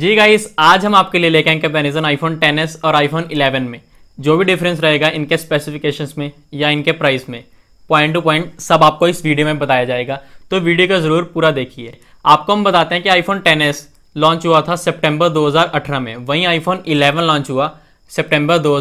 जी guys आज हम आपके लिए लेके आए कंपेरिजन आईफोन एस और आईफोन 11 में जो भी डिफरेंस रहेगा इनके स्पेसिफिकेशंस में या इनके प्राइस में पॉइंट टू पॉइंट सब आपको इस वीडियो में बताया जाएगा तो वीडियो को ज़रूर पूरा देखिए आपको हम बताते हैं कि आईफोन एस लॉन्च हुआ था सेप्टेम्बर दो में वहीं आईफोन इलेवन लॉन्च हुआ सेप्टेम्बर दो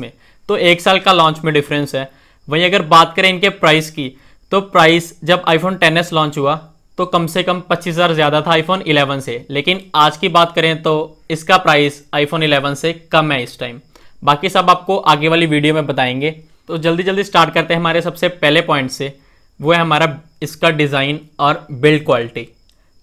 में तो एक साल का लॉन्च में डिफरेंस है वहीं अगर बात करें इनके प्राइस की तो प्राइस जब आईफोन 10s लॉन्च हुआ तो कम से कम पच्चीस हज़ार ज़्यादा था आईफोन 11 से लेकिन आज की बात करें तो इसका प्राइस आईफोन 11 से कम है इस टाइम बाकी सब आपको आगे वाली वीडियो में बताएंगे तो जल्दी जल्दी स्टार्ट करते हैं हमारे सबसे पहले पॉइंट से वो है हमारा इसका डिज़ाइन और बिल्ड क्वालिटी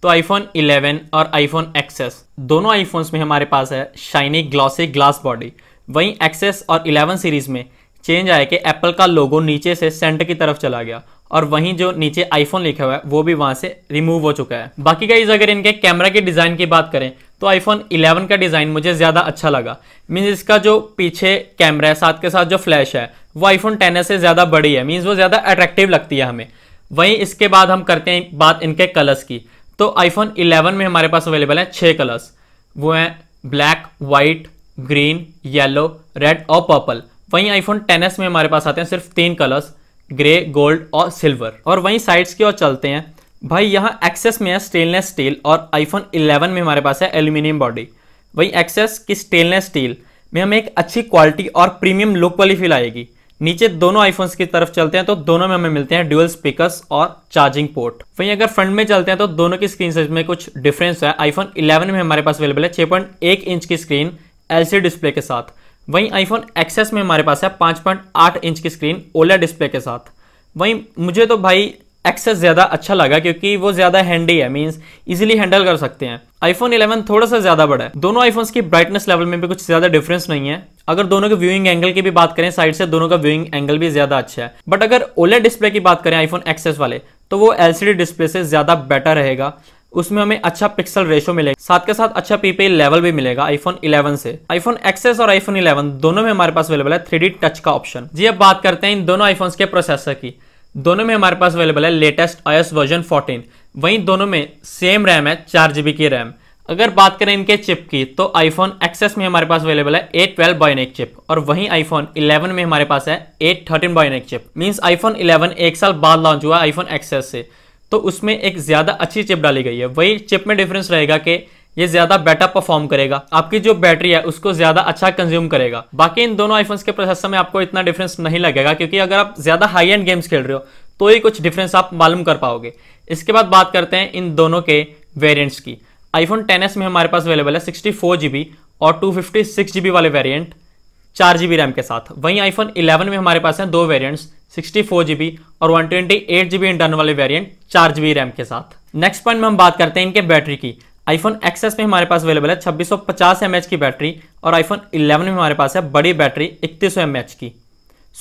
तो आईफोन 11 और आईफोन एक्सेस दोनों आईफोन्स में हमारे पास है शाइनी ग्लॉसी ग्लास बॉडी वहीं एक्सेस और इलेवन सीरीज़ में चेंज आया कि एप्पल का लोगो नीचे से सेंटर की तरफ चला गया और वहीं जो नीचे आईफोन लिखा हुआ है वो भी वहां से रिमूव हो चुका है बाकी का अगर इनके कैमरा के डिज़ाइन की बात करें तो आईफोन 11 का डिज़ाइन मुझे ज़्यादा अच्छा लगा मीन्स इसका जो पीछे कैमरा है साथ के साथ जो फ्लैश है वो आईफोन टेन से ज़्यादा बड़ी है मीन्स वो ज़्यादा अट्रैक्टिव लगती है हमें वहीं इसके बाद हम करते हैं बात इनके कलर्स की तो आईफोन इलेवन में हमारे पास अवेलेबल है छः कलर्स वो हैं black white green yellow red और पर्पल वहीं आईफोन टेनएस में हमारे पास आते हैं सिर्फ तीन कलर्स ग्रे गोल्ड और सिल्वर और वहीं साइड्स की ओर चलते हैं भाई यहाँ एक्सेस में है स्टेनलेस स्टील और आईफोन 11 में हमारे पास है एल्यूमिनियम बॉडी वहीं एक्सेस की स्टेनलेस स्टील में हमें एक अच्छी क्वालिटी और प्रीमियम लुक वाली फील आएगी नीचे दोनों आईफोन्स की तरफ चलते हैं तो दोनों में हमें मिलते हैं ड्यूअल स्पीकर्स और चार्जिंग पोर्ट वहीं अगर फ्रंट में चलते हैं तो दोनों की स्क्रीन साइज में कुछ डिफरेंस है आईफोन 11 में हमारे पास अवेलेबल है 6.1 इंच की स्क्रीन एलसीडी डिस्प्ले के साथ वहीं आईफोन एक्सेस में हमारे पास है 5.8 इंच की स्क्रीन ओलेड डिस्प्ले के साथ वहीं मुझे तो भाई एक्सेस ज़्यादा अच्छा लगा क्योंकि वो ज़्यादा हैंडी है मीन्स इजीली हैंडल कर सकते हैं आईफोन 11 थोड़ा सा ज़्यादा बड़ा है दोनों आईफोन्स की ब्राइटनेस लेवल में भी कुछ ज़्यादा डिफरेंस नहीं है अगर दोनों के व्यूइंग एंगल की भी बात करें साइड से दोनों का व्यूइंग एंगल भी ज़्यादा अच्छा है बट अगर ओलेड डिस्प्ले की बात करें आईफोन एक्सेस वाले तो वो एलसीडी डिस्प्ले से ज़्यादा बेटर रहेगा उसमें हमें अच्छा पिक्सल रेशो मिलेगा साथ के साथ अच्छा पीपी लेवल भी मिलेगा आईफोन 11 से आईफोन एक्सेस और आईफोन 11 दोनों में हमारे पास अवेलेबल है थ्री टच का ऑप्शन जी अब बात करते हैं इन दोनों आईफोन के प्रोसेसर की दोनों में हमारे पास अवेलेबल है लेटेस्ट आई वर्जन फोर्टीन वहीं दोनों में सेम रैम है चार की रैम अगर बात करें इनके चिप की तो आईफोन एक्सेस में हमारे पास अवेलेबल है ए ट्वेल्व बॉयनेक चिप और वहीं आईफोन 11 में हमारे पास है A thirteen bionic chip means iPhone 11 एक साल बाद लॉन्च हुआ आईफोन एक्सेस से तो उसमें एक ज़्यादा अच्छी चिप डाली गई है वही चिप में डिफरेंस रहेगा कि ये ज़्यादा बेटर परफॉर्म करेगा आपकी जो बैटरी है उसको ज़्यादा अच्छा कंज्यूम करेगा बाकी इन दोनों आईफोन्स के प्रोसेसर में आपको इतना डिफरेंस नहीं लगेगा क्योंकि अगर आप ज़्यादा हाई एंड गेम्स खेल रहे हो तो ही कुछ डिफरेंस आप मालूम कर पाओगे इसके बाद बात करते हैं इन दोनों के वेरियंट्स की आईफोन टेन में हमारे पास अवेलेबल है सिक्सटी और टू वाले वेरियंट चार जी रैम के साथ वहीं आईफोन 11 में हमारे पास हैं दो वेरिएंट्स सिक्सटी फोर जी और one twenty eight GB internal वाले वेरिएंट चार जी रैम के साथ नेक्स्ट पॉइंट में हम बात करते हैं इनके बैटरी की आईफोन एक्सेस में हमारे पास अवेलेबल है 2650 सौ की बैटरी और आईफोन 11 में हमारे पास है बड़ी बैटरी इकतीस सौ की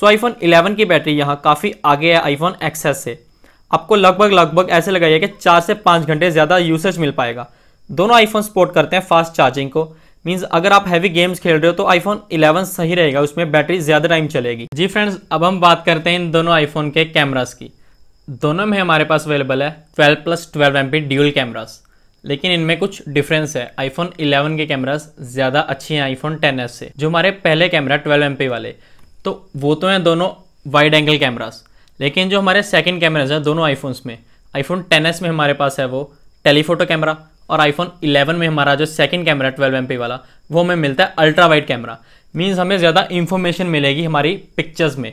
सो आईफोन इलेवन की बैटरी यहाँ काफ़ी आगे है आईफोन एक्सेस से आपको लगभग लगभग ऐसे लगाइए कि चार से पाँच घंटे ज़्यादा यूसेज मिल पाएगा दोनों आईफोन सपोर्ट करते हैं फास्ट चार्जिंग को मीन्स अगर आप हैवी गेम्स खेल रहे हो तो आईफोन 11 सही रहेगा उसमें बैटरी ज़्यादा टाइम चलेगी जी फ्रेंड्स अब हम बात करते हैं इन दोनों आईफोन के कैमरास की दोनों में हमारे पास अवेलेबल है 12 plus twelve M dual cameras लेकिन इनमें कुछ डिफरेंस है आईफोन 11 के कैमराज ज़्यादा अच्छे हैं आईफोन टेन से जो हमारे पहले कैमरा ट्वेल्व एम वाले तो वो तो हैं दोनों वाइड एंगल कैमराज लेकिन जो हमारे सेकेंड कैमराज हैं दोनों आईफोन्स में आईफोन टेन में हमारे पास है वो टेलीफोटो कैमरा और आईफोन 11 में हमारा जो सेकंड कैमरा 12 एम वाला वो हमें मिलता है अल्ट्रा वाइड कैमरा मीन्स हमें ज़्यादा इन्फॉर्मेशन मिलेगी हमारी पिक्चर्स में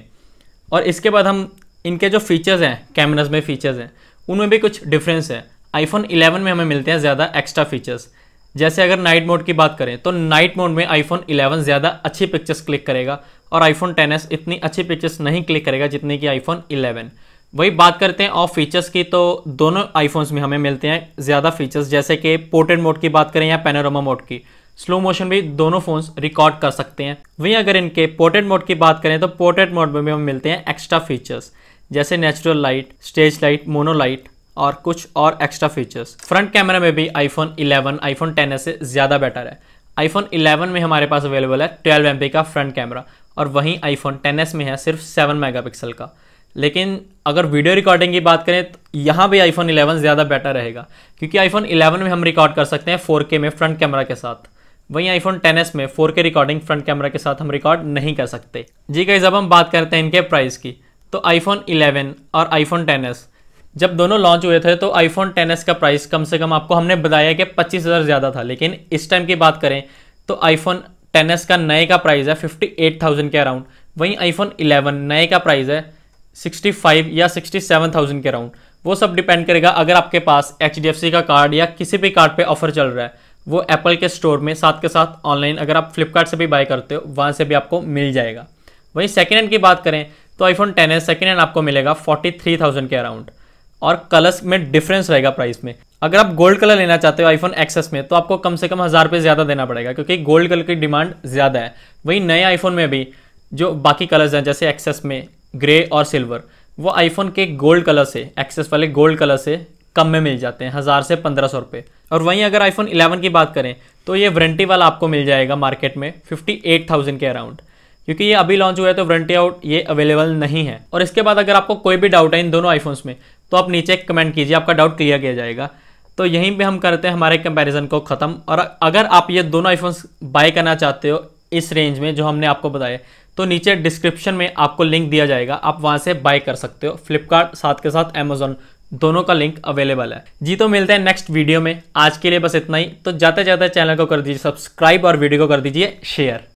और इसके बाद हम इनके जो फीचर्स हैं कैमराज में फीचर्स हैं उनमें भी कुछ डिफरेंस है आईफोन इलेवन में हमें मिलते हैं ज़्यादा एक्स्ट्रा फीचर्स जैसे अगर नाइट मोड की बात करें तो नाइट मोड में आईफोन इलेवन ज़्यादा अच्छी पिक्चर्स क्लिक करेगा और आईफोन 10s इतनी अच्छी पिक्चर्स नहीं क्लिक करेगा जितनी कि आईफोन इलेवन वही बात करते हैं ऑफ फीचर्स की तो दोनों आईफोन्स में हमें मिलते हैं ज़्यादा फीचर्स जैसे कि पोर्ट्रेट मोड की बात करें या पैनोरामा मोड की स्लो मोशन भी दोनों फ़ोन्स रिकॉर्ड कर सकते हैं वहीं अगर इनके पोर्ट्रेट मोड की बात करें तो पोर्ट्रेट मोड में भी हमें मिलते हैं एक्स्ट्रा फीचर्स जैसे natural light stage light monolight और कुछ और एक्स्ट्रा फीचर्स फ्रंट कैमरा में भी आईफोन इलेवन आईफोन टेन से ज़्यादा बेटर है आईफोन इलेवन में हमारे पास अवेलेबल है ट्वेल्व एम का फ्रंट कैमरा और वहीं आईफोन टेन में है सिर्फ सेवन मेगा का लेकिन अगर वीडियो रिकॉर्डिंग की बात करें तो यहाँ भी आईफोन 11 ज़्यादा बेटर रहेगा क्योंकि आईफोन 11 में हम रिकॉर्ड कर सकते हैं 4K में फ्रंट कैमरा के साथ वहीं आईफोन 10s में 4K रिकॉर्डिंग फ्रंट कैमरा के साथ हम रिकॉर्ड नहीं कर सकते जी कहीं जब हम बात करते हैं इनके प्राइस की तो आईफोन इलेवन और आईफोन 10s जब दोनों लॉन्च हुए थे तो आईफोन 10s का प्राइस कम से कम आपको हमने बताया कि पच्चीस हज़ार ज़्यादा था लेकिन इस टाइम की बात करें तो आईफोन 10s का नए का प्राइस है फिफ्टी के अराउंड वहीं आईफोन इलेवन नए का प्राइस है सिक्सटी फाइव या सिक्सटी सेवन थाउजेंड के अराउंड वो सब डिपेंड करेगा अगर आपके पास एच डी एफ सी का कार्ड या किसी भी कार्ड पे ऑफर चल रहा है वो एप्पल के स्टोर में साथ के साथ ऑनलाइन अगर आप फ्लिपकार्ट से भी बाय करते हो वहाँ से भी आपको मिल जाएगा वहीं सेकेंड हैंड की बात करें तो iPhone ten S second hand आपको मिलेगा फोर्टी थ्री थाउजेंड के अराउंड और कलर्स में डिफरेंस रहेगा प्राइस में अगर आप गोल्ड कलर लेना चाहते हो आईफोन एक्सेस में तो आपको कम से कम हज़ार रुपये ज़्यादा देना पड़ेगा क्योंकि गोल्ड कलर की डिमांड ज़्यादा है वहीं नए आईफोन में भी जो बाकी कलर्स हैं जैसे एक्सेस में ग्रे और सिल्वर वो आईफोन के गोल्ड कलर से एक्सेस वाले गोल्ड कलर से कम में मिल जाते हैं हज़ार से पंद्रह सौ रुपये और वहीं अगर आईफोन इलेवन की बात करें तो ये वारंटी वाला आपको मिल जाएगा मार्केट में फिफ्टी एट थाउजेंड के अराउंड क्योंकि ये अभी लॉन्च हुआ है तो वारंटी आउट ये अवेलेबल नहीं है और इसके बाद अगर आपको कोई भी डाउट है इन दोनों आईफोन्स में तो आप नीचे कमेंट कीजिए आपका डाउट क्लियर किया जाएगा तो यहीं पे हम करते हैं हमारे कंपैरिजन को ख़त्म और अगर आप ये दोनों आईफोन्स बाय करना चाहते हो इस रेंज में जो हमने आपको बताया तो नीचे डिस्क्रिप्शन में आपको लिंक दिया जाएगा आप वहां से बाय कर सकते हो फ्लिपकार्ट साथ के साथ अमेजोन दोनों का लिंक अवेलेबल है जी तो मिलते हैं नेक्स्ट वीडियो में आज के लिए बस इतना ही तो जाते जाते चैनल को कर दीजिए सब्सक्राइब और वीडियो को कर दीजिए शेयर